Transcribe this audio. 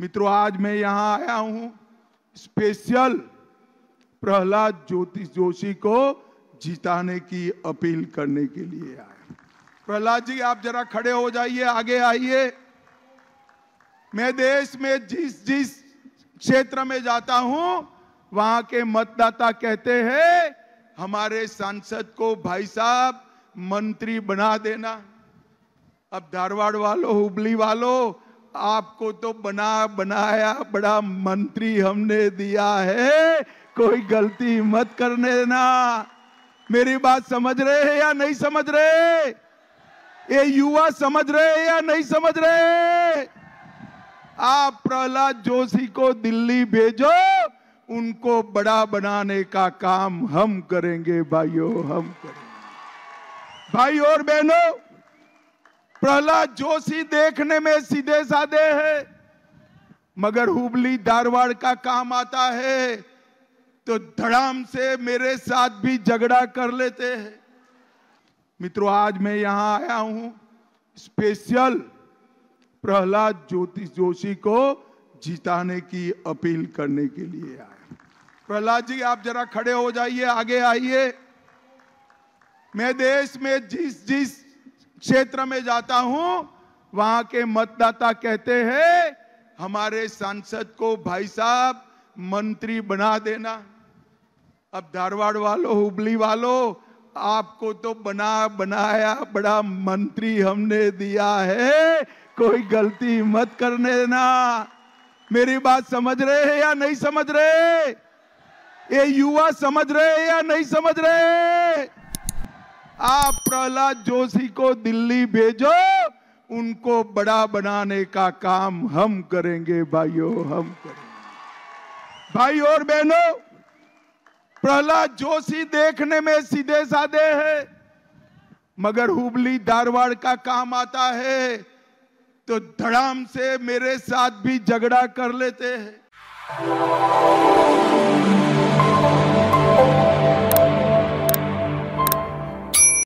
मित्रों आज मैं यहाँ आया हूं स्पेशल प्रहलाद ज्योतिष जोशी को जिताने की अपील करने के लिए आया प्रहलाद जी आप जरा खड़े हो जाइए आगे आइए मैं देश में जिस जिस क्षेत्र में जाता हूं वहां के मतदाता कहते हैं हमारे सांसद को भाई साहब मंत्री बना देना अब धारवाड़ वालों हुबली वालों आपको तो बना बनाया बड़ा मंत्री हमने दिया है कोई गलती मत करने ना मेरी बात समझ रहे हैं या नहीं समझ रहे ये युवा समझ रहे हैं या नहीं समझ रहे आप प्रहलाद जोशी को दिल्ली भेजो उनको बड़ा बनाने का काम हम करेंगे भाइयों हम करेंगे भाई और बहनों प्रहलाद जोशी देखने में सीधे साधे है मगर हुबली धारवाड़ का काम आता है तो धड़ाम से मेरे साथ भी झगड़ा कर लेते हैं मित्रों आज मैं यहां आया हूं स्पेशल प्रहलाद ज्योतिष जोशी को जिताने की अपील करने के लिए आया प्रहलाद जी आप जरा खड़े हो जाइए आगे आइए मैं देश में जिस जिस क्षेत्र में जाता हूं वहां के मतदाता कहते हैं हमारे सांसद को भाई साहब मंत्री बना देना अब धारवाड़ वालों हुबली वालों आपको तो बना बनाया बड़ा मंत्री हमने दिया है कोई गलती मत करने देना मेरी बात समझ रहे हैं या नहीं समझ रहे ये युवा समझ रहे हैं या नहीं समझ रहे आप प्रहलाद जोशी को दिल्ली भेजो उनको बड़ा बनाने का काम हम करेंगे भाइयों हम करेंगे भाई और बहनों प्रहलाद जोशी देखने में सीधे साधे है मगर हुबली धारवाड़ का काम आता है तो धड़ाम से मेरे साथ भी झगड़ा कर लेते हैं